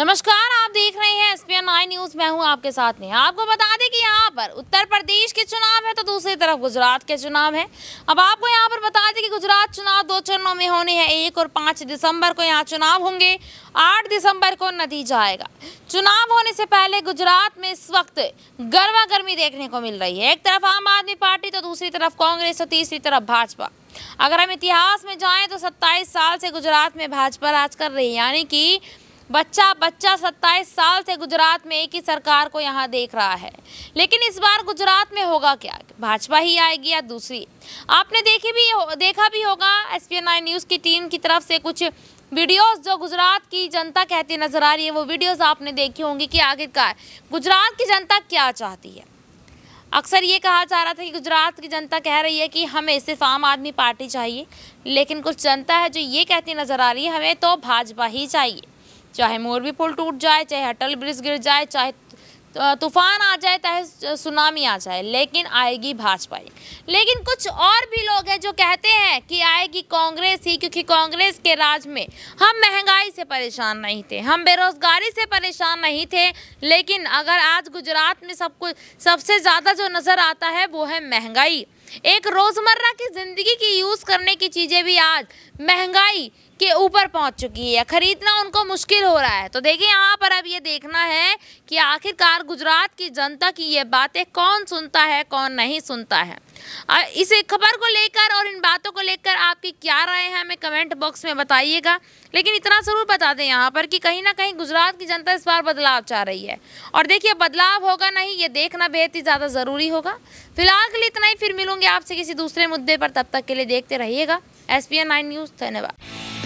नमस्कार आप देख रहे हैं एस पी न्यूज मैं हूं आपके साथ में आपको बता दें कि यहां पर उत्तर प्रदेश के चुनाव है तो दूसरी तरफ गुजरात के चुनाव है अब आपको यहां पर बता दें कि गुजरात चुनाव दो चरणों में होने हैं एक और पाँच दिसंबर को यहां चुनाव होंगे आठ दिसंबर को नतीजा आएगा चुनाव होने से पहले गुजरात में इस वक्त गर्मा गर्मी देखने को मिल रही है एक तरफ आम आदमी पार्टी तो दूसरी तरफ कांग्रेस और तीसरी तरफ भाजपा अगर हम इतिहास में जाएं तो 27 साल से गुजरात में भाजपा राज कर रही है यानी कि बच्चा बच्चा 27 साल से गुजरात में एक ही सरकार को यहाँ देख रहा है लेकिन इस बार गुजरात में होगा क्या भाजपा ही आएगी या दूसरी आपने देखी भी हो, देखा भी होगा एस पी न्यूज़ की टीम की तरफ से कुछ वीडियोस जो गुजरात की जनता कहती नजर आ रही है वो वीडियोस आपने देखी होंगी कि आखिरकार गुजरात की जनता क्या चाहती है अक्सर ये कहा जा रहा था कि गुजरात की जनता कह रही है कि हमें सिर्फ आम आदमी पार्टी चाहिए लेकिन कुछ जनता है जो ये कहती नज़र आ रही है हमें तो भाजपा ही चाहिए चाहे मोरबी पुल टूट जाए चाहे अटल ब्रिज गिर जाए चाहे तूफान आ जाए चाहे सुनामी आ जाए लेकिन आएगी भाजपा ही लेकिन कुछ और भी लोग हैं जो कहते हैं कि आएगी कांग्रेस ही क्योंकि कांग्रेस के राज में हम महंगाई से परेशान नहीं थे हम बेरोज़गारी से परेशान नहीं थे लेकिन अगर आज गुजरात में सब कुछ सबसे ज़्यादा जो नज़र आता है वो है महंगाई एक रोज़मर्रा की ज़िंदगी की यूज़ करने की चीज़ें भी आज महंगाई के ऊपर पहुंच चुकी है खरीदना उनको मुश्किल हो रहा है तो देखिए यहाँ पर अब ये देखना है कि आखिरकार गुजरात की जनता की ये बातें कौन सुनता है कौन नहीं सुनता है इस खबर को लेकर और इन बातों को लेकर आपकी क्या राय है हमें कमेंट बॉक्स में बताइएगा लेकिन इतना ज़रूर बता दें यहाँ पर कि कहीं ना कहीं गुजरात की जनता इस बार बदलाव चाह रही है और देखिए बदलाव होगा नहीं ये देखना बेहद ही ज़्यादा ज़रूरी होगा फिलहाल के लिए इतना ही फिर मिलूंगे आपसे किसी दूसरे मुद्दे पर तब तक के लिए देखते रहिएगा एस पी न्यूज़ धन्यवाद